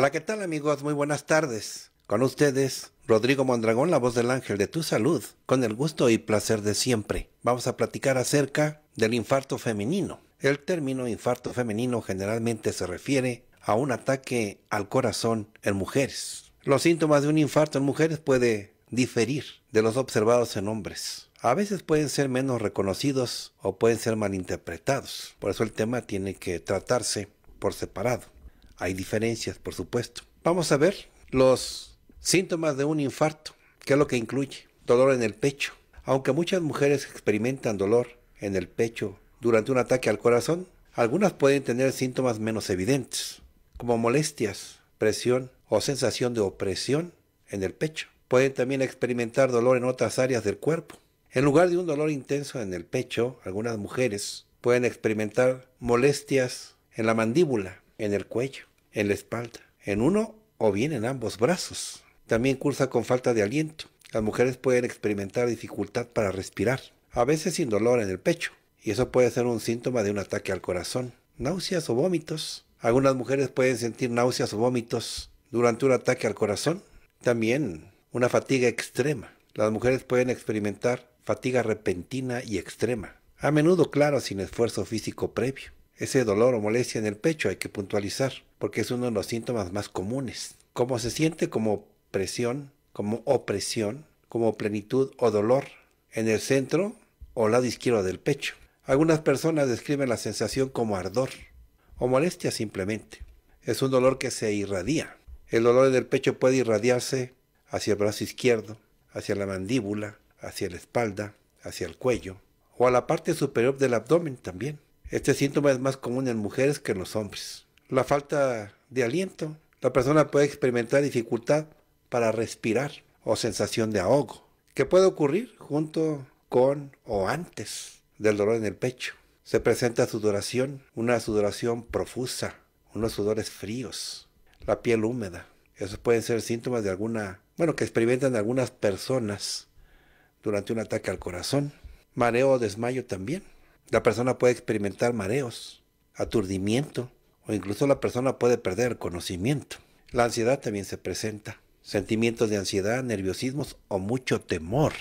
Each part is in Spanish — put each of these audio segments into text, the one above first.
Hola, ¿qué tal amigos? Muy buenas tardes. Con ustedes, Rodrigo Mondragón, la voz del ángel de tu salud, con el gusto y placer de siempre. Vamos a platicar acerca del infarto femenino. El término infarto femenino generalmente se refiere a un ataque al corazón en mujeres. Los síntomas de un infarto en mujeres puede diferir de los observados en hombres. A veces pueden ser menos reconocidos o pueden ser malinterpretados. Por eso el tema tiene que tratarse por separado. Hay diferencias, por supuesto. Vamos a ver los síntomas de un infarto. ¿Qué es lo que incluye? Dolor en el pecho. Aunque muchas mujeres experimentan dolor en el pecho durante un ataque al corazón, algunas pueden tener síntomas menos evidentes, como molestias, presión o sensación de opresión en el pecho. Pueden también experimentar dolor en otras áreas del cuerpo. En lugar de un dolor intenso en el pecho, algunas mujeres pueden experimentar molestias en la mandíbula, en el cuello en la espalda, en uno o bien en ambos brazos. También cursa con falta de aliento. Las mujeres pueden experimentar dificultad para respirar, a veces sin dolor en el pecho, y eso puede ser un síntoma de un ataque al corazón. Náuseas o vómitos. Algunas mujeres pueden sentir náuseas o vómitos durante un ataque al corazón. También una fatiga extrema. Las mujeres pueden experimentar fatiga repentina y extrema, a menudo claro sin esfuerzo físico previo. Ese dolor o molestia en el pecho hay que puntualizar porque es uno de los síntomas más comunes. Como se siente como presión, como opresión, como plenitud o dolor en el centro o lado izquierdo del pecho. Algunas personas describen la sensación como ardor o molestia simplemente. Es un dolor que se irradia. El dolor del pecho puede irradiarse hacia el brazo izquierdo, hacia la mandíbula, hacia la espalda, hacia el cuello o a la parte superior del abdomen también. Este síntoma es más común en mujeres que en los hombres la falta de aliento. La persona puede experimentar dificultad para respirar o sensación de ahogo, que puede ocurrir junto con o antes del dolor en el pecho. Se presenta sudoración, una sudoración profusa, unos sudores fríos, la piel húmeda. Esos pueden ser síntomas de alguna, bueno, que experimentan algunas personas durante un ataque al corazón. Mareo o desmayo también. La persona puede experimentar mareos, aturdimiento, o incluso la persona puede perder conocimiento. La ansiedad también se presenta. Sentimientos de ansiedad, nerviosismos o mucho temor,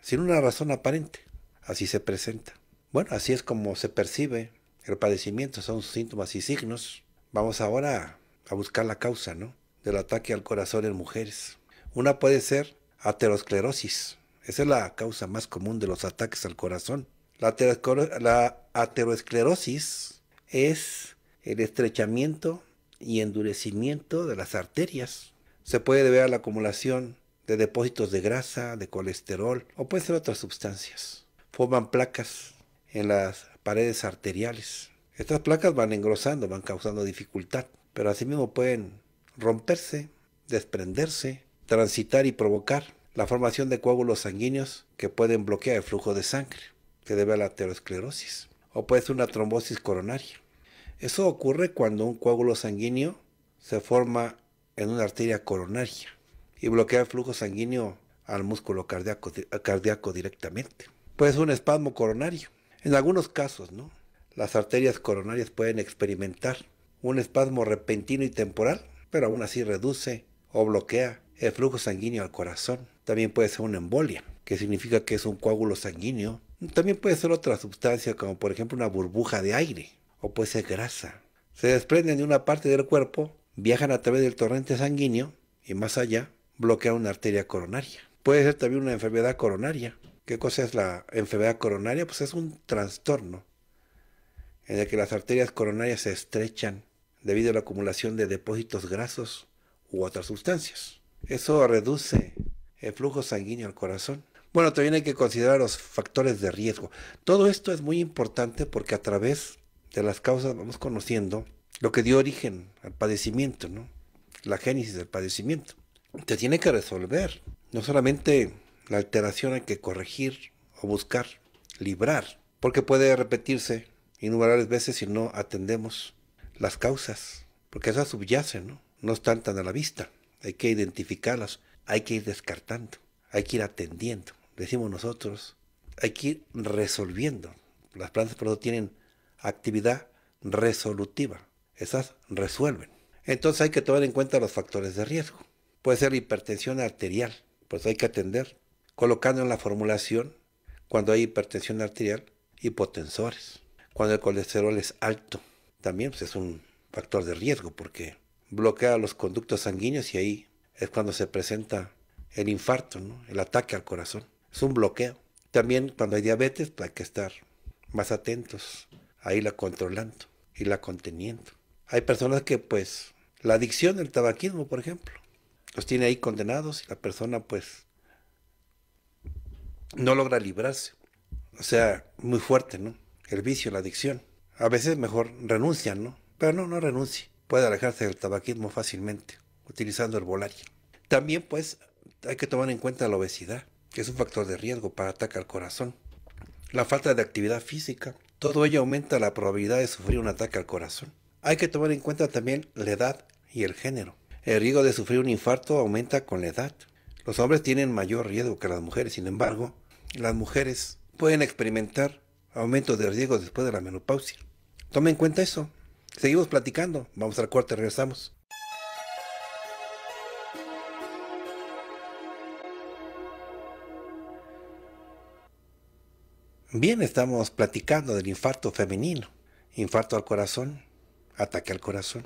sin una razón aparente. Así se presenta. Bueno, así es como se percibe el padecimiento, son síntomas y signos. Vamos ahora a buscar la causa, ¿no? Del ataque al corazón en mujeres. Una puede ser aterosclerosis. Esa es la causa más común de los ataques al corazón. La, aterosclerosis es el estrechamiento y endurecimiento de las arterias. Se puede deber a la acumulación de depósitos de grasa, de colesterol o pueden ser otras sustancias. Forman placas en las paredes arteriales. Estas placas van engrosando, van causando dificultad, pero asimismo pueden romperse, desprenderse, transitar y provocar la formación de coágulos sanguíneos que pueden bloquear el flujo de sangre, que debe a la aterosclerosis, o puede ser una trombosis coronaria. Eso ocurre cuando un coágulo sanguíneo se forma en una arteria coronaria y bloquea el flujo sanguíneo al músculo cardíaco, directamente. directamente. ser un espasmo coronario. En algunos casos, ¿no? Las arterias coronarias pueden experimentar un espasmo repentino y temporal, pero aún así reduce o bloquea el flujo sanguíneo al corazón. También puede ser una embolia, que significa que es un coágulo sanguíneo. También puede ser otra sustancia, como por ejemplo una burbuja de aire, o puede ser grasa. Se desprenden de una parte del cuerpo, viajan a través del torrente sanguíneo y más allá bloquean una arteria coronaria. Puede ser también una enfermedad coronaria. ¿Qué cosa es la enfermedad coronaria? Pues es un trastorno en el que las arterias coronarias se estrechan debido a la acumulación de depósitos grasos u otras sustancias. Eso reduce el flujo sanguíneo al corazón. Bueno, también hay que considerar los factores de riesgo. Todo esto es muy importante porque a través de las causas vamos conociendo lo que dio origen al padecimiento, ¿no? La génesis del padecimiento. Se tiene que resolver, no solamente la alteración hay que corregir o buscar, librar, porque puede repetirse innumerables veces si no atendemos las causas, porque esas subyacen, ¿no? No están tan a la vista, hay que identificarlas, hay que ir descartando, hay que ir atendiendo, decimos nosotros, hay que ir resolviendo. Las plantas por eso tienen actividad resolutiva. Esas resuelven. Entonces hay que tomar en cuenta los factores de riesgo. Puede ser hipertensión arterial, pues hay que atender, colocando en la formulación, cuando hay hipertensión arterial, hipotensores. Cuando el colesterol es alto, también pues, es un factor de riesgo porque bloquea los conductos sanguíneos y ahí es cuando se presenta el infarto, ¿no? el ataque al corazón. Es un bloqueo. También cuando hay diabetes pues, hay que estar más atentos ahí la controlando, la conteniendo. Hay personas que pues la adicción al tabaquismo, por ejemplo, los tiene ahí condenados y la persona pues no logra librarse. O sea, muy fuerte, ¿no? El vicio, la adicción. A veces mejor renuncian, ¿no? Pero no, no renuncie. Puede alejarse del tabaquismo fácilmente, utilizando el volario... También pues hay que tomar en cuenta la obesidad, que es un factor de riesgo para atacar al corazón. La falta de actividad física, todo ello aumenta la probabilidad de sufrir un ataque al corazón. Hay que tomar en cuenta también la edad y el género. El riesgo de sufrir un infarto aumenta con la edad. Los hombres tienen mayor riesgo que las mujeres, sin embargo, las mujeres pueden experimentar aumentos de riesgo después de la menopausia. Tome en cuenta eso. Seguimos platicando. Vamos al y regresamos. Bien, estamos platicando del infarto femenino, infarto al corazón, ataque al corazón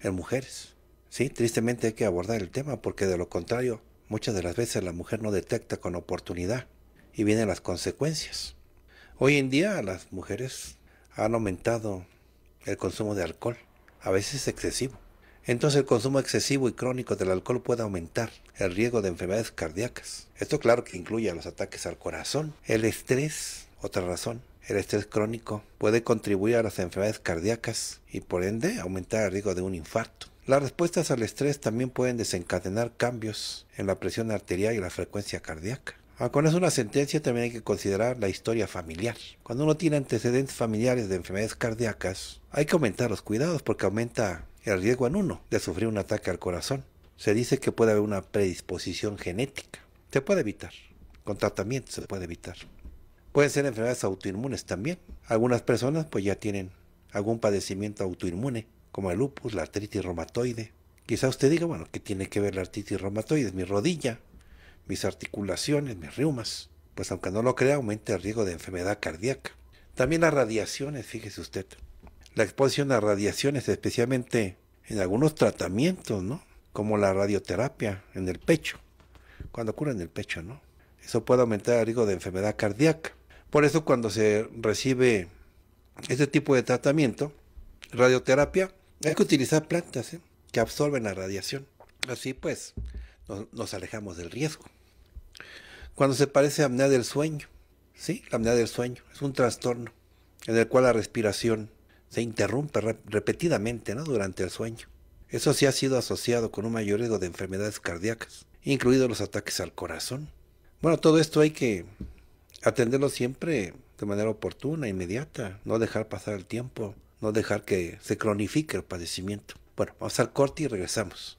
en mujeres. Sí, tristemente hay que abordar el tema porque de lo contrario, muchas de las veces la mujer no detecta con oportunidad y vienen las consecuencias. Hoy en día las mujeres han aumentado el consumo de alcohol, a veces excesivo entonces el consumo excesivo y crónico del alcohol puede aumentar el riesgo de enfermedades cardíacas. Esto claro que incluye los ataques al corazón, el estrés, otra razón. El estrés crónico puede contribuir a las enfermedades cardíacas y por ende aumentar el riesgo de un infarto. Las respuestas al estrés también pueden desencadenar cambios en la presión arterial y la frecuencia cardíaca. Ah, Cuando es una sentencia también hay que considerar la historia familiar. Cuando uno tiene antecedentes familiares de enfermedades cardíacas, hay que aumentar los cuidados porque aumenta el riesgo en uno de sufrir un ataque al corazón. Se dice que puede haber una predisposición genética. Se puede evitar. Con tratamiento se puede evitar. Pueden ser enfermedades autoinmunes también. Algunas personas pues ya tienen algún padecimiento autoinmune, como el lupus, la artritis reumatoide. Quizá usted diga, bueno, ¿qué tiene que ver la artritis reumatoide? Mi rodilla, mis articulaciones, mis riumas. Pues aunque no lo crea, aumenta el riesgo de enfermedad cardíaca. También las radiaciones, fíjese usted la exposición a radiaciones, especialmente en algunos tratamientos, ¿no? Como la radioterapia en el pecho, cuando ocurre en el pecho, ¿no? Eso puede aumentar el riesgo de enfermedad cardíaca. Por eso cuando se recibe este tipo de tratamiento, radioterapia, hay que utilizar plantas ¿eh? que absorben la radiación. Así pues, nos, alejamos del riesgo. Cuando se parece a apnea del sueño, ¿sí? La apnea del sueño es un trastorno en el cual la respiración se interrumpe repetidamente ¿no? durante el sueño. Eso sí ha sido asociado con un mayor riesgo de enfermedades cardíacas, incluidos los ataques al corazón. Bueno, todo esto hay que atenderlo siempre de manera oportuna, inmediata, no dejar pasar el tiempo, no dejar que se cronifique el padecimiento. Bueno, vamos al corte y regresamos.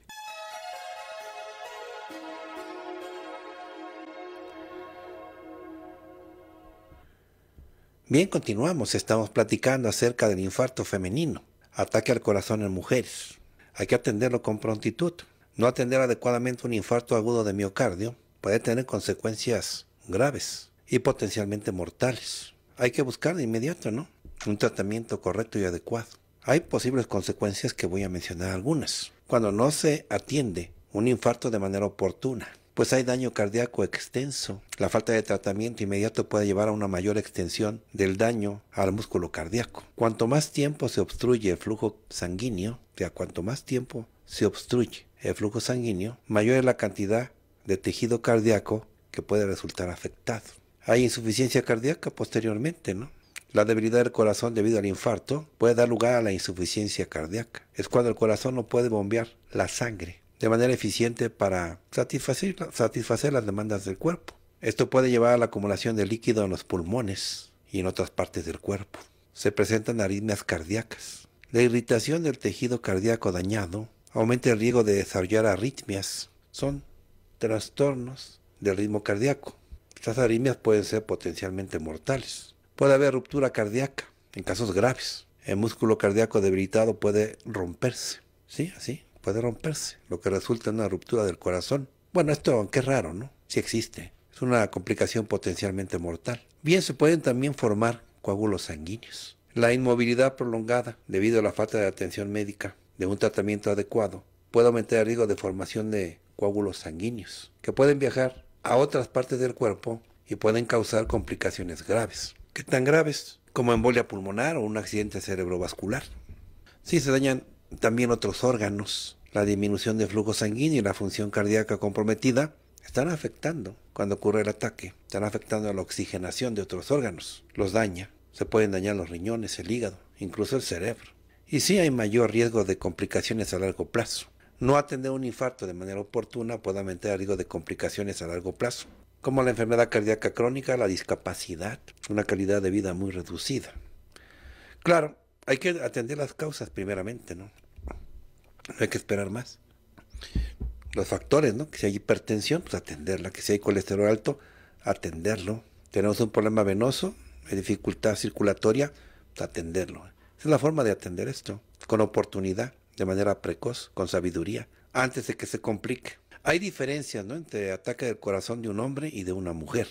Bien, continuamos. Estamos platicando acerca del infarto femenino, ataque al corazón en mujeres. Hay que atenderlo con prontitud. No atender adecuadamente un infarto agudo de miocardio puede tener consecuencias graves y potencialmente mortales. Hay que buscar de inmediato, ¿no? Un tratamiento correcto y adecuado. Hay posibles consecuencias que voy a mencionar algunas. Cuando no se atiende un infarto de manera oportuna, pues hay daño cardíaco extenso. La falta de tratamiento inmediato puede llevar a una mayor extensión del daño al músculo cardíaco. Cuanto más tiempo se obstruye el flujo sanguíneo, o sea, cuanto más tiempo se obstruye el flujo sanguíneo, mayor es la cantidad de tejido cardíaco que puede resultar afectado. Hay insuficiencia cardíaca posteriormente, ¿no? La debilidad del corazón debido al infarto puede dar lugar a la insuficiencia cardíaca. Es cuando el corazón no puede bombear la sangre de manera eficiente para satisfacer, las demandas del cuerpo. Esto puede llevar a la acumulación de líquido en los pulmones y en otras partes del cuerpo. Se presentan arritmias cardíacas. La irritación del tejido cardíaco dañado aumenta el riesgo de desarrollar arritmias. Son trastornos del ritmo cardíaco. Estas arritmias pueden ser potencialmente mortales. Puede haber ruptura cardíaca en casos graves. El músculo cardíaco debilitado puede romperse. ¿Sí? Así puede romperse, lo que resulta en una ruptura del corazón. Bueno, esto, aunque es raro, ¿no? Si existe. Es una complicación potencialmente mortal. Bien, se pueden también formar coágulos sanguíneos. La inmovilidad prolongada, debido a la falta de atención médica, de un tratamiento adecuado, puede aumentar el riesgo de formación de coágulos sanguíneos, que pueden viajar a otras partes del cuerpo y pueden causar complicaciones graves. ¿Qué tan graves? Como embolia pulmonar o un accidente cerebrovascular. Si se dañan también otros órganos, la disminución del flujo sanguíneo y la función cardíaca comprometida están afectando cuando ocurre el ataque, están afectando a la oxigenación de otros órganos, los daña, se pueden dañar los riñones, el hígado, incluso el cerebro. Y sí hay mayor riesgo de complicaciones a largo plazo. No atender un infarto de manera oportuna puede aumentar el riesgo de complicaciones a largo plazo, como la enfermedad cardíaca crónica, la discapacidad, una calidad de vida muy reducida. Claro, hay que atender las causas primeramente, ¿no? hay que esperar más. Los factores, ¿no? Que si hay hipertensión, pues atenderla. Que si hay colesterol alto, atenderlo. Tenemos un problema venoso, hay dificultad circulatoria, pues atenderlo. Esa es la forma de atender esto, con oportunidad, de manera precoz, con sabiduría, antes de que se complique. Hay diferencias, ¿no? Entre ataque del corazón de un hombre y de una mujer.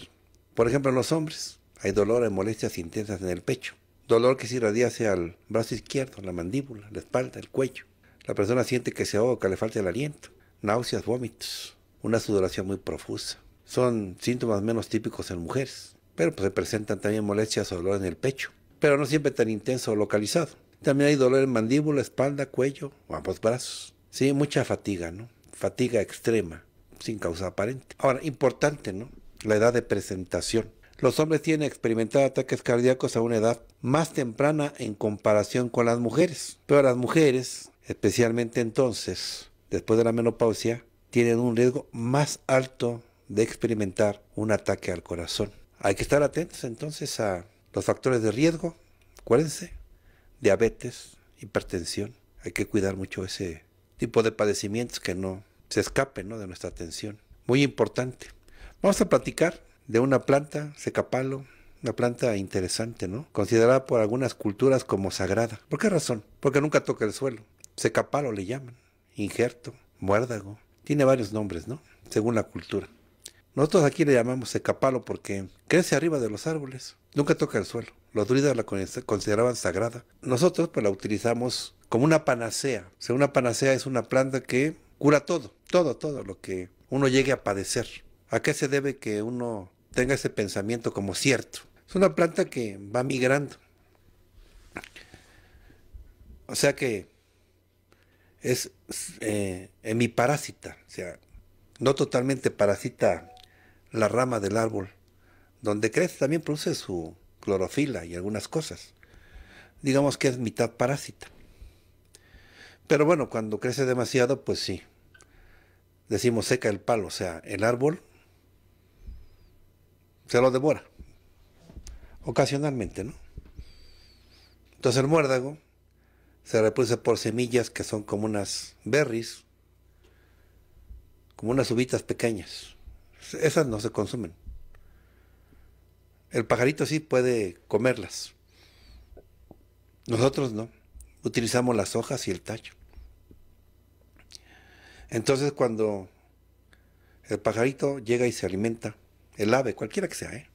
Por ejemplo, en los hombres hay dolor hay molestias intensas en el pecho dolor que se irradia hacia el brazo izquierdo, la mandíbula, la espalda, el cuello. La persona siente que se ahoga, le falta el aliento, náuseas, vómitos, una sudoración muy profusa. Son síntomas menos típicos en mujeres, pero pues, se presentan también molestias o dolor en el pecho, pero no siempre tan intenso o localizado. También hay dolor en mandíbula, espalda, cuello o ambos brazos. Sí, mucha fatiga, ¿no? Fatiga extrema, sin causa aparente. Ahora, importante, ¿no? La edad de presentación. Los hombres tienen experimentar ataques cardíacos a una edad más temprana en comparación con las mujeres, pero las mujeres especialmente entonces, después de la menopausia, tienen un riesgo más alto de experimentar un ataque al corazón. Hay que estar atentos entonces a los factores de riesgo, acuérdense, diabetes, hipertensión, hay que cuidar mucho ese tipo de padecimientos que no se escapen de nuestra atención. Muy importante. Vamos a platicar de una planta, secapalo, una planta interesante, ¿no? Considerada por algunas culturas como sagrada. ¿Por qué razón? Porque nunca toca el suelo secapalo le llaman, injerto, muérdago, tiene varios nombres, ¿no? Según la cultura. Nosotros aquí le llamamos secapalo porque crece arriba de los árboles, nunca toca el suelo. Los druidas la consideraban sagrada. Nosotros pues la utilizamos como una panacea. O sea, una panacea es una planta que cura todo, todo, todo lo que uno llegue a padecer. ¿A qué se debe que uno tenga ese pensamiento como cierto? Es una planta que va migrando. O sea que es hemiparásita, eh, o sea, no totalmente parásita la rama del árbol. Donde crece también produce su clorofila y algunas cosas. Digamos que es mitad parásita. Pero bueno, cuando crece demasiado, pues sí. Decimos seca el palo, o sea, el árbol se lo devora. Ocasionalmente, ¿no? Entonces el muérdago se reproduce por semillas que son como unas berries, como unas uvitas pequeñas. Esas no se consumen. El pajarito sí puede comerlas. Nosotros no. Utilizamos las hojas y el tallo. Entonces cuando el pajarito llega y se alimenta, el ave, cualquiera que sea, ¿eh?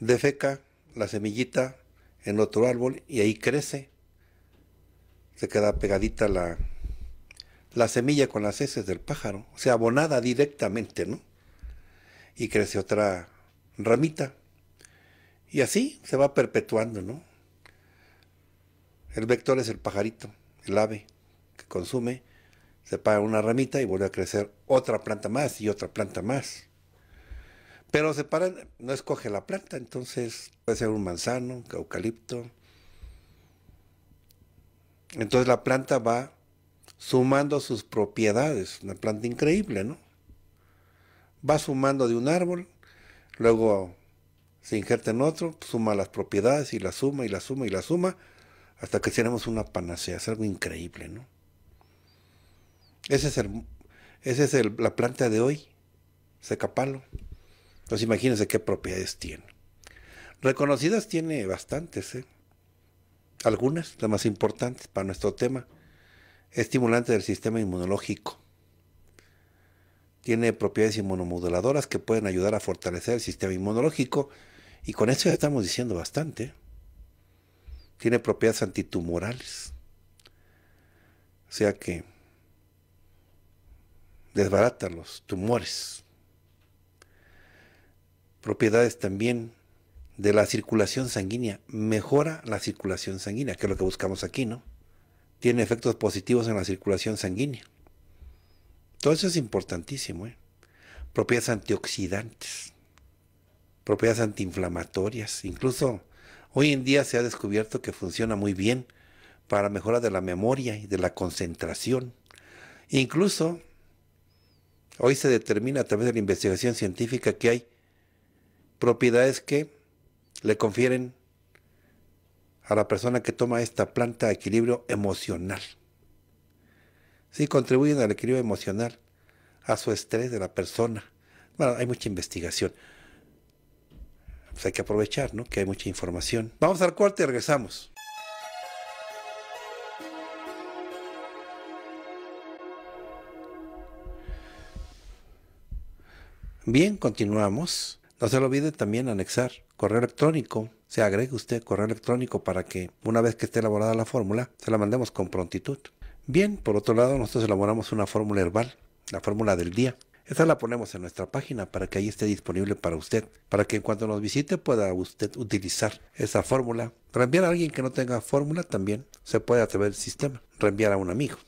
defeca la semillita en otro árbol y ahí crece se queda pegadita la, la semilla con las heces del pájaro, o sea, abonada directamente, ¿no? Y crece otra ramita. Y así se va perpetuando, ¿no? El vector es el pajarito, el ave que consume, se paga una ramita y vuelve a crecer otra planta más y otra planta más. Pero se para, no escoge la planta, entonces puede ser un manzano, un eucalipto, entonces la planta va sumando sus propiedades, una planta increíble, ¿no? Va sumando de un árbol, luego se injerta en otro, suma las propiedades y la suma y la suma y la suma, hasta que tenemos una panacea, es algo increíble, ¿no? Ese es, ese es la planta de hoy, secapalo. Entonces imagínense qué propiedades tiene. Reconocidas tiene bastantes, ¿eh? algunas, las más importantes para nuestro tema. Estimulante del sistema inmunológico. Tiene propiedades inmunomoduladoras que pueden ayudar a fortalecer el sistema inmunológico. Y con eso ya estamos diciendo bastante. Tiene propiedades antitumorales. O sea que desbarata los tumores. Propiedades también de la circulación sanguínea, mejora la circulación sanguínea, que es lo que buscamos aquí, ¿no? Tiene efectos positivos en la circulación sanguínea. Todo eso es importantísimo, ¿eh? Propiedades antioxidantes, propiedades antiinflamatorias, incluso hoy en día se ha descubierto que funciona muy bien para mejora de la memoria y de la concentración. Incluso hoy se determina a través de la investigación científica que hay propiedades que le confieren a la persona que toma esta planta de equilibrio emocional. Sí, contribuyen al equilibrio emocional, a su estrés de la persona. Bueno, hay mucha investigación. Pues hay que aprovechar, ¿no? Que hay mucha información. Vamos al corte y regresamos. Bien, continuamos. No se lo olvide también anexar correo electrónico. Se agregue usted correo electrónico para que una vez que esté elaborada la fórmula, se la mandemos con prontitud. Bien, por otro lado, nosotros elaboramos una fórmula herbal, la fórmula del día. Esta la ponemos en nuestra página para que ahí esté disponible para usted, para que en cuanto nos visite pueda usted utilizar esa fórmula. Reenviar a alguien que no tenga fórmula también se puede a través del sistema, reenviar a un amigo.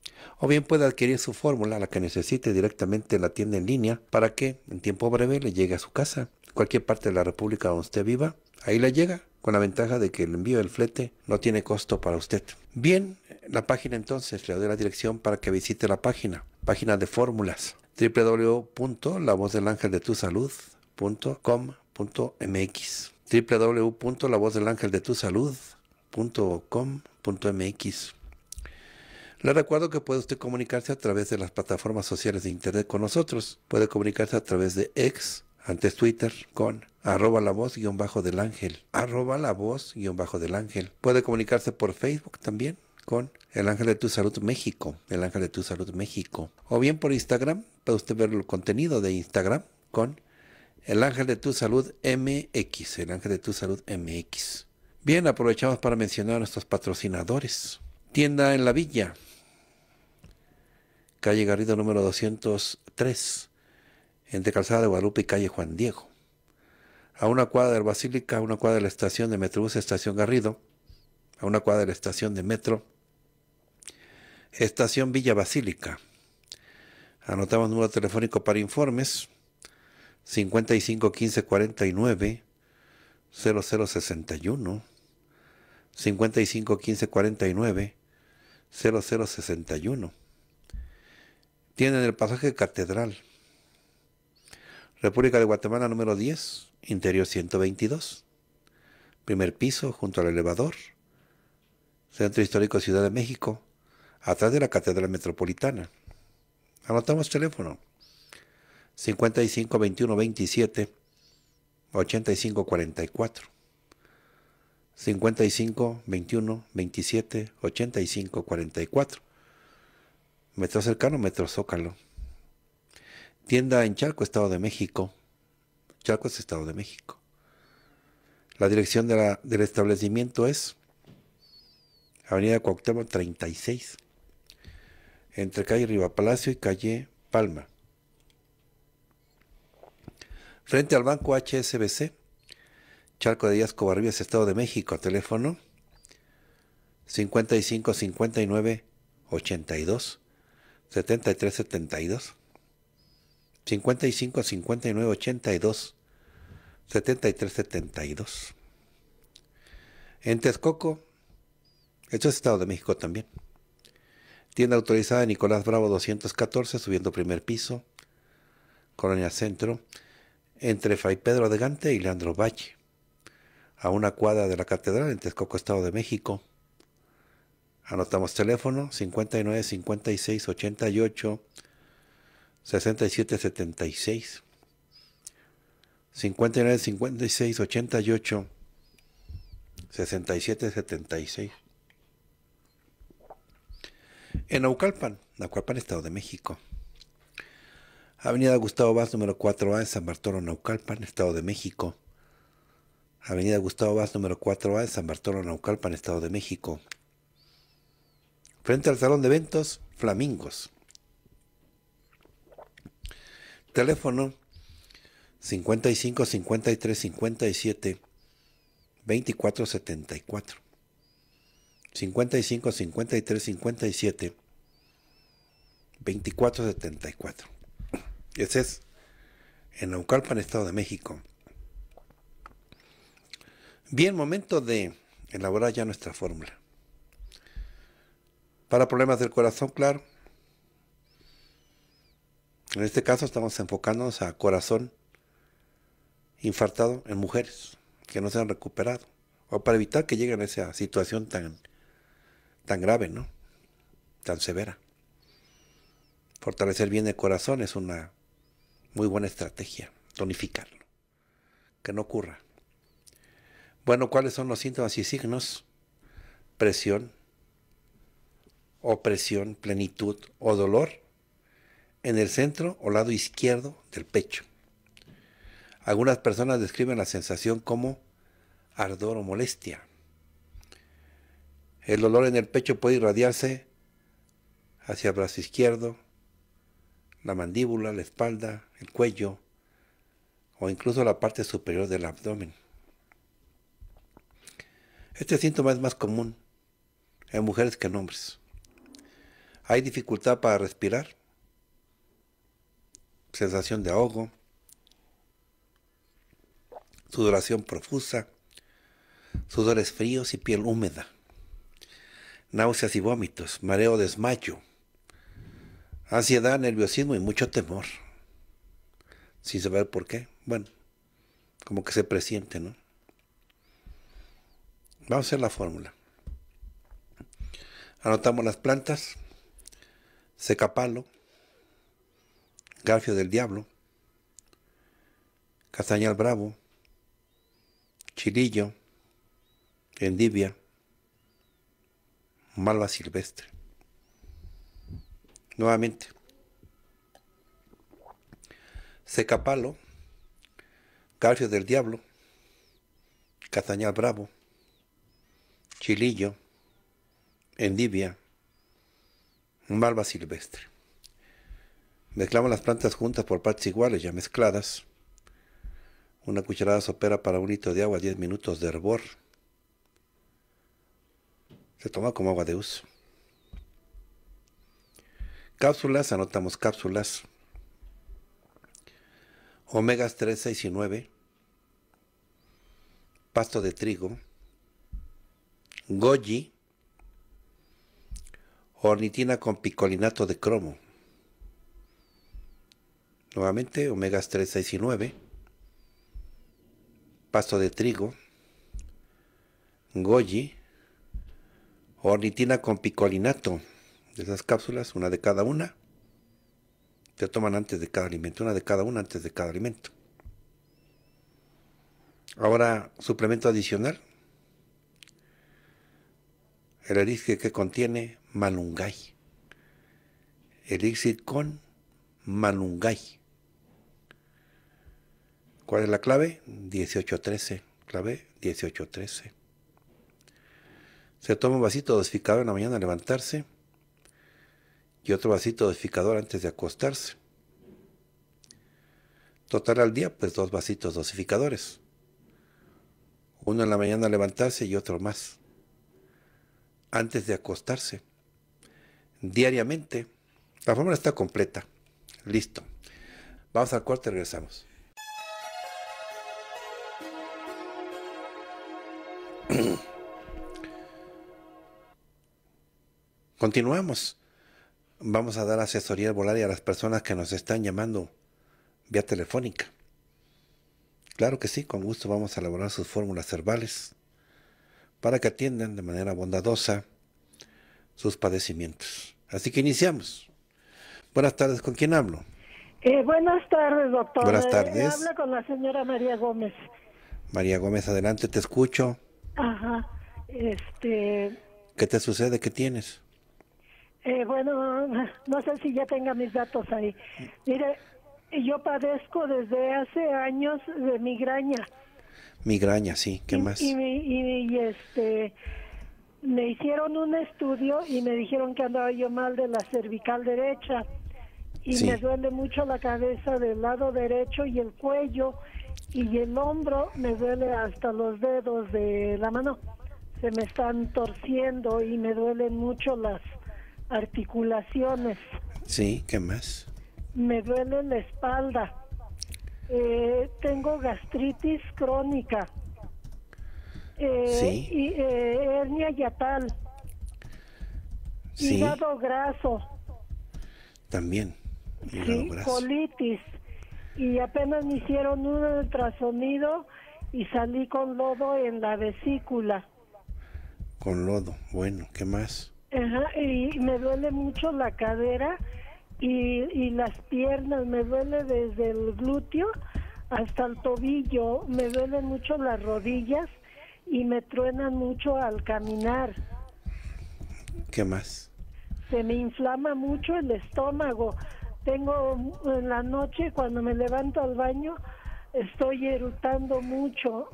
O bien puede adquirir su fórmula, la que necesite directamente en la tienda en línea, para que en tiempo breve le llegue a su casa cualquier parte de la República donde usted viva, ahí le llega, con la ventaja de que el envío del flete no tiene costo para usted. Bien, la página entonces, le doy la dirección para que visite la página, página de fórmulas, www.lavozdelangeldetusalud.com.mx www.lavozdelangeldetusalud.com.mx le recuerdo que puede usted comunicarse a través de las plataformas sociales de Internet con nosotros. Puede comunicarse a través de X, antes Twitter con arroba la voz guión bajo del ángel, arroba la voz guión bajo del ángel. Puede comunicarse por Facebook también con el ángel de tu salud México, el ángel de tu salud México. O bien por Instagram, puede usted ver el contenido de Instagram con el ángel de tu salud MX, el ángel de tu salud MX. Bien, aprovechamos para mencionar a nuestros patrocinadores. Tienda en la Villa, calle Garrido número 203 entre Calzada de Guadalupe y Calle Juan Diego. A una cuadra de la Basílica, a una cuadra de la estación de Metrobús Estación Garrido, a una cuadra de la estación de Metro, Estación Villa Basílica. Anotamos número telefónico para informes 55 15 0061 55 15 49 0061. Tienen el pasaje catedral República de Guatemala número 10, interior 122. Primer piso junto al elevador. Centro Histórico Ciudad de México, atrás de la Catedral Metropolitana. Anotamos teléfono. 55 21 27 85 44. 55 21 27 85 44. Metro cercano, Metro Zócalo. Tienda en Charco, Estado de México. Charco es Estado de México. La dirección del establecimiento es Avenida Cuauhtémoc 36, entre calle Riva Palacio y calle Palma. Frente al banco HSBC, Charco de Díaz Covarrubias, Estado de México, teléfono 55 59 82 73 72. 55 59 82 73 72. En Texcoco, esto es Estado de México también. Tienda autorizada Nicolás Bravo 214, subiendo primer piso, Colonia Centro, entre Fray Pedro de Gante y Leandro Valle, a una cuadra de la Catedral en Texcoco, Estado de México. Anotamos teléfono 59 56 88 6776 5956, 88 6776, en Naucalpan, Naucalpan, Estado de México. Avenida Gustavo Vaz, número 4A, en San Bartolo, Naucalpan, Estado de México. Avenida Gustavo Vaz, número 4A, en San Bartolo, Naucalpan, Estado de México. Frente al Salón de Eventos, Flamingos teléfono 55 53 57 24 74. 55 53 57 24 74. Ese es en Naucalpan, Estado de México. Bien, momento de elaborar ya nuestra fórmula. Para problemas del corazón, claro en este caso estamos enfocándonos a corazón infartado en mujeres que no se han recuperado, o para evitar que lleguen a esa situación tan, tan grave, ¿no? Tan severa. Fortalecer bien el corazón es una muy buena estrategia, tonificarlo, que no ocurra. Bueno, ¿cuáles son los síntomas y signos? Presión, opresión, plenitud o dolor en el centro o lado izquierdo del pecho. Algunas personas describen la sensación como ardor o molestia. El dolor en el pecho puede irradiarse hacia el brazo izquierdo, la mandíbula, la espalda, el cuello o incluso la parte superior del abdomen. Este síntoma es más común en mujeres que en hombres. Hay dificultad para respirar, sensación de ahogo, sudoración profusa, sudores fríos y piel húmeda, náuseas y vómitos, mareo, desmayo, ansiedad, nerviosismo y mucho temor, sin saber por qué. Bueno, como que se presiente, ¿no? Vamos a hacer la fórmula. Anotamos las plantas, secapalo, Garfio del Diablo, Castañal Bravo, Chilillo, Endivia, Malva Silvestre. Nuevamente, Palo, Garfio del Diablo, Castañal Bravo, Chilillo, Endivia, Malva Silvestre. Mezclamos las plantas juntas por partes iguales, ya mezcladas. Una cucharada sopera para un litro de agua, 10 minutos de hervor. Se toma como agua de uso. Cápsulas, anotamos cápsulas. Omegas 3, 6 y 9. Pasto de trigo. Goji. Ornitina con picolinato de cromo nuevamente omegas 3, 6 y 9, pasto de trigo, goji, ornitina con picolinato, de esas cápsulas, una de cada una, se toman antes de cada alimento, una de cada una antes de cada alimento. Ahora, suplemento adicional, el elixir que contiene malungay, elixir con malungay. ¿Cuál es la clave? 1813. Clave 1813. Se toma un vasito dosificador en la mañana al levantarse y otro vasito dosificador antes de acostarse. Total al día, pues dos vasitos dosificadores. Uno en la mañana al levantarse y otro más. Antes de acostarse. Diariamente. La fórmula está completa. Listo. Vamos al cuarto y regresamos. Continuamos. Vamos a dar asesoría Y a las personas que nos están llamando vía telefónica. Claro que sí, con gusto vamos a elaborar sus fórmulas herbales para que atiendan de manera bondadosa sus padecimientos. Así que iniciamos. Buenas tardes, ¿con quién hablo? Eh, buenas tardes, doctor. Buenas eh, tardes. habla con la señora María Gómez. María Gómez, adelante, te escucho. Ajá. Este. ¿Qué te sucede? ¿Qué tienes? Eh, bueno, no sé si ya tenga mis datos ahí. Mire, yo padezco desde hace años de migraña. Migraña, sí. ¿Qué más? Y, este me hicieron un estudio y me dijeron que andaba yo mal de la cervical derecha y me duele mucho la cabeza del lado derecho y el cuello y el hombro me duele hasta los dedos de la mano. Se me están torciendo y me duelen mucho las articulaciones. Sí, ¿qué más? Me duele la espalda. Eh, tengo gastritis crónica. Eh, eh, hernia yatal. Sí. Hígado graso. También. Colitis y apenas me hicieron un ultrasonido y salí con lodo en la vesícula. Con lodo, bueno, ¿qué más? Ajá, y me duele mucho la cadera y, las piernas, me duele desde el glúteo hasta el tobillo, me duelen mucho las rodillas y me truenan mucho al caminar. ¿Qué más? Se me inflama mucho el estómago, tengo en la noche cuando me levanto al baño estoy erutando mucho.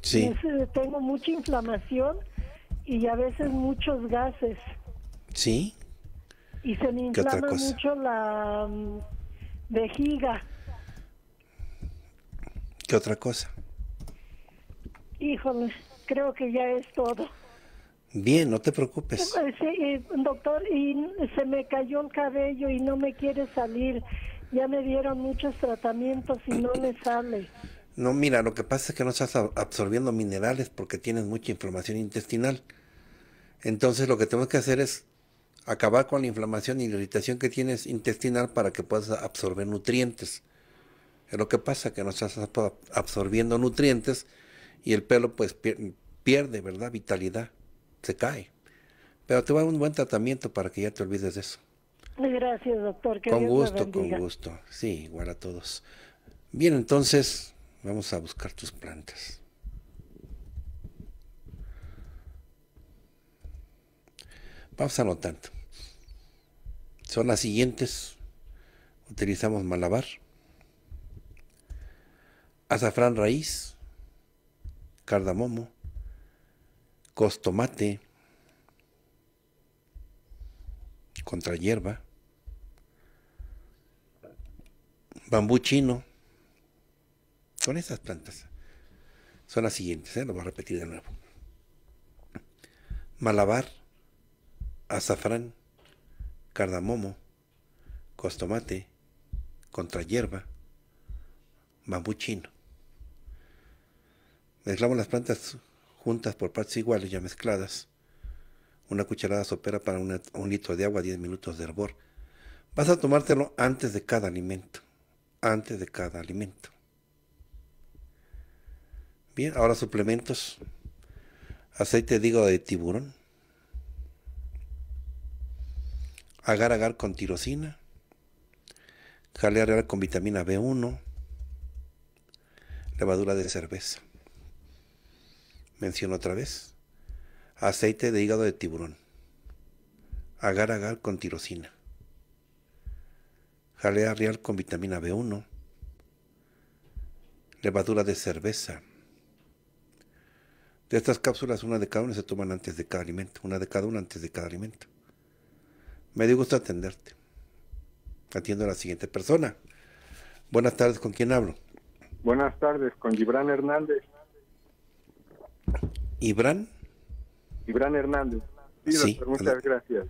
Sí. Eh, tengo mucha inflamación y a veces muchos gases. Sí. Y se me inflama mucho la mm, vejiga. ¿Qué otra cosa? Híjole, creo que ya es todo. Bien, no te preocupes. Sí, pues, doctor, y se me cayó el cabello y no me quiere salir. Ya me dieron muchos tratamientos y no me sale. No, mira, lo que pasa es que no estás absorbiendo minerales porque tienes mucha inflamación intestinal. Entonces lo que tenemos que hacer es acabar con la inflamación y la irritación que tienes intestinal para que puedas absorber nutrientes. Es lo que pasa, que no estás absorbiendo nutrientes y el pelo pues pierde, ¿verdad? Vitalidad se cae. Pero te va a dar un buen tratamiento para que ya te olvides de eso. Gracias, doctor. con gusto, con gusto. Sí, igual a todos. Bien, entonces vamos a buscar tus plantas. Vamos a tanto. Son las siguientes. Utilizamos malabar, azafrán raíz, cardamomo, costomate contra hierba, bambú chino. Son esas plantas. Son las siguientes, ¿eh? lo voy a repetir de nuevo. Malabar, azafrán, cardamomo, costomate, contra hierba, bambú chino. Mezclamos las plantas juntas por partes iguales ya mezcladas. Una cucharada sopera para un litro de agua, 10 minutos de hervor. Vas a tomártelo antes de cada alimento. Antes de cada alimento. Bien, ahora suplementos. Aceite de hígado de tiburón. Agar agar con tirosina. Jalea con vitamina B1. Levadura de cerveza menciono otra vez, aceite de hígado de tiburón, agar agar con tirosina, jalea real con vitamina B1, levadura de cerveza. De estas cápsulas, una de cada una se toman antes de cada alimento, una de cada una antes de cada alimento. Me dio gusto atenderte. Atiendo a la siguiente persona. Buenas tardes, ¿con quién hablo? Buenas tardes, con Gibran Hernández. ¿Ibran? Ibran Hernández. Sí, muchas gracias.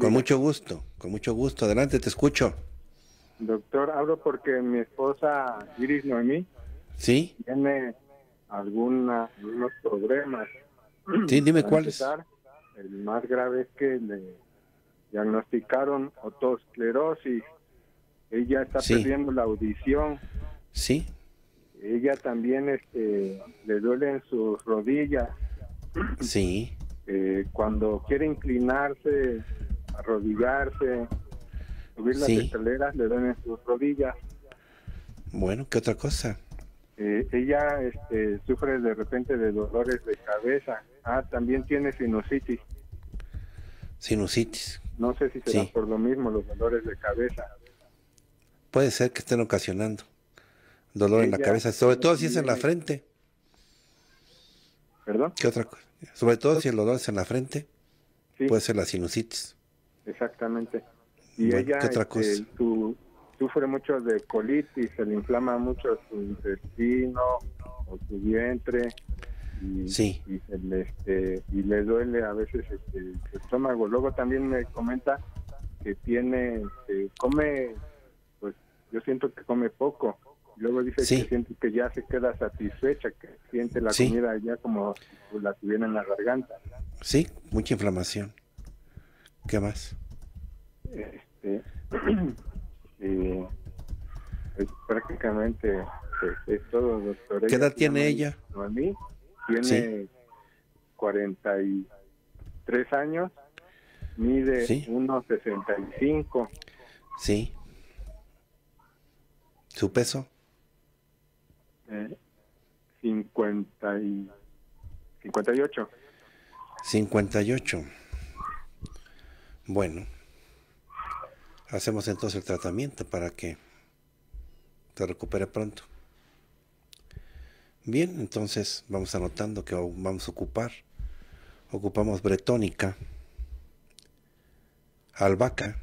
Con mucho gusto, con mucho gusto. Adelante, te escucho. Doctor, hablo porque mi esposa Iris Noemí tiene alguna, algunos problemas. Sí, dime cuáles. El más grave es que le diagnosticaron otosclerosis. Ella está perdiendo la audición. Sí ella también este, le duelen sus rodillas. Sí. Eh, cuando quiere inclinarse, arrodillarse, subir las escaleras, le duelen sus rodillas. Bueno, ¿qué otra cosa? Eh, ella este, sufre de repente de dolores de cabeza. Ah, también tiene sinusitis. Sinusitis. No sé si será por lo mismo los dolores de cabeza. Puede ser que estén ocasionando. Dolor en la cabeza, sobre todo si es en la frente. ¿Perdón? ¿Qué otra cosa? Sobre todo si el dolor es en la frente, puede ser la sinusitis. Exactamente. Y ¿qué otra este, cosa? sufre mucho de colitis, se le inflama mucho su intestino o su vientre. Y, se le, este, y le duele a veces este, el estómago. Luego también me comenta que tiene, come, pues yo siento que come poco Luego dice que siente que ya se queda satisfecha, que siente la comida ya como la tuviera en la garganta. Sí, mucha inflamación. ¿Qué más? Este, pues, prácticamente pues, es, todo, doctor. ¿Qué edad tiene ella? A mí tiene 43 años, mide 1,65. Sí. ¿Su peso? y y 58. 58. Bueno, hacemos entonces el tratamiento para que te recupere pronto. Bien, entonces vamos anotando que vamos a ocupar. Ocupamos bretónica, albahaca,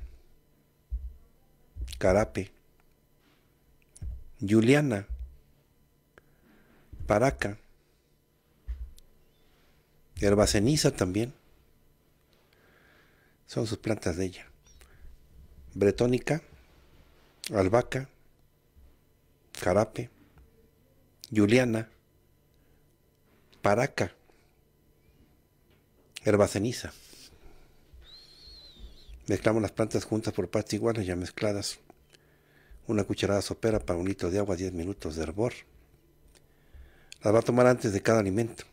carape, juliana, Paraca, herba ceniza también. Son sus plantas de ella. Bretónica, albahaca, carape, juliana, paraca, herba ceniza. Mezclamos las plantas juntas por partes iguales, ya mezcladas. Una cucharada sopera para un litro de agua, 10 minutos de hervor. Las va a tomar antes de cada alimento.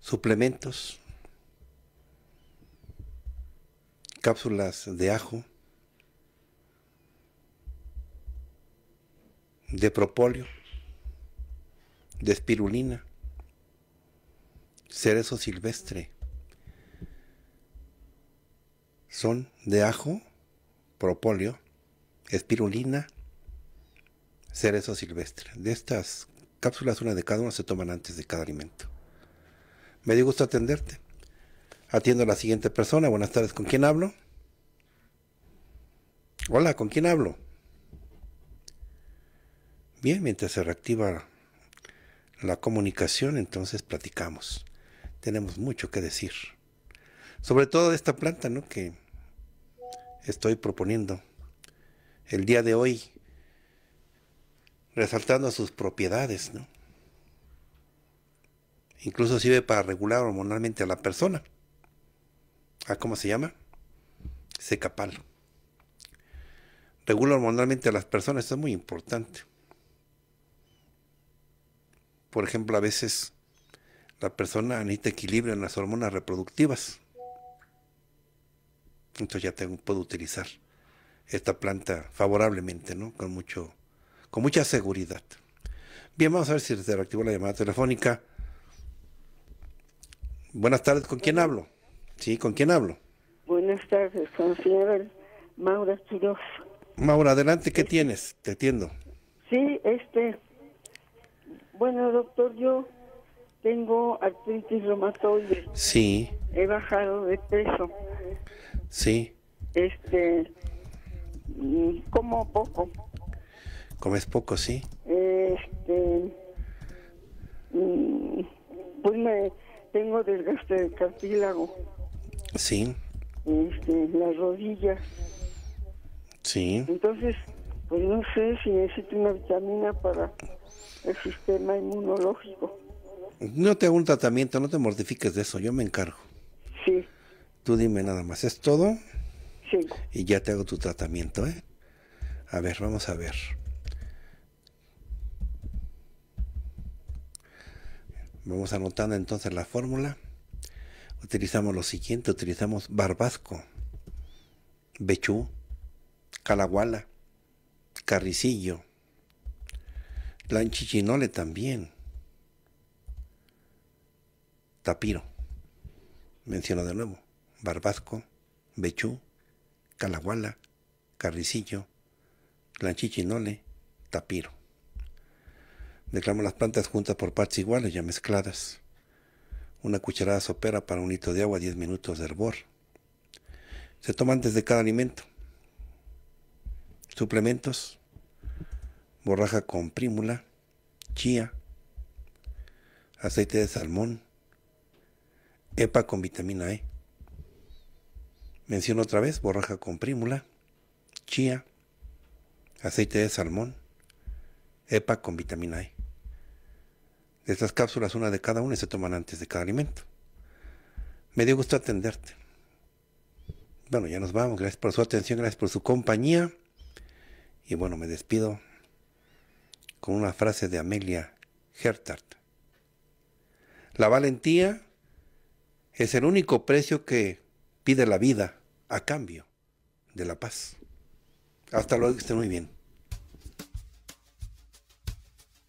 Suplementos. Cápsulas de ajo. De propóleo. De espirulina. Cerezo silvestre. Son de ajo, propóleo, espirulina, cerezo silvestre. De estas cápsulas, una de cada una se toman antes de cada alimento. Me dio gusto atenderte. Atiendo a la siguiente persona. Buenas tardes, ¿con quién hablo? Hola, ¿con quién hablo? Bien, mientras se reactiva la comunicación, entonces platicamos. Tenemos mucho que decir. Sobre todo de esta planta, ¿no? Que estoy proponiendo. El día de hoy resaltando sus propiedades, ¿no? Incluso sirve para regular hormonalmente a la persona. ¿A cómo se llama? Secapal. Regula hormonalmente a las personas, esto es muy importante. Por ejemplo, a veces la persona necesita equilibrio en las hormonas reproductivas. Entonces ya tengo, puedo utilizar esta planta favorablemente, ¿no? Con mucho con mucha seguridad. Bien, vamos a ver si se reactivó la llamada telefónica. Buenas tardes, ¿con quién hablo? Sí, ¿con quién hablo? Buenas tardes, con la señora Maura Quiroz. Maura, adelante, ¿qué tienes? Te entiendo. Sí, este, bueno, doctor, yo tengo artritis reumatoide. Sí. He bajado de peso. Sí. Este, mm, como poco. Comes poco, ¿sí? Este. Mm, pues me tengo desgaste de cartílago. Sí. Este, las rodillas. Sí. Entonces, pues no sé si necesito una vitamina para el sistema inmunológico. No te hago un tratamiento, no te mortifiques de eso, yo me encargo. Sí. Tú dime nada más, ¿es todo? Sí. Y ya te hago tu tratamiento, ¿eh? A ver, vamos a ver. Vamos anotando entonces la fórmula. Utilizamos lo siguiente, utilizamos barbasco, bechú, calaguala, carricillo, lanchichinole también, tapiro. Menciono de nuevo, barbasco, bechú, calaguala, carricillo, lanchichinole, tapiro. Declamo las plantas juntas por partes iguales, ya mezcladas. Una cucharada sopera para un litro de agua, 10 minutos de hervor. Se toma antes de cada alimento. Suplementos. Borraja con prímula, chía, aceite de salmón, EPA con vitamina E. Menciono otra vez, borraja con prímula, chía, aceite de salmón, EPA con vitamina E de estas cápsulas, una de cada una, y se toman antes de cada alimento. Me dio gusto atenderte. Bueno, ya nos vamos. Gracias por su atención, gracias por su compañía. Y bueno, me despido con una frase de Amelia Hertart. La valentía es el único precio que pide la vida a cambio de la paz. Hasta luego, que esté muy bien.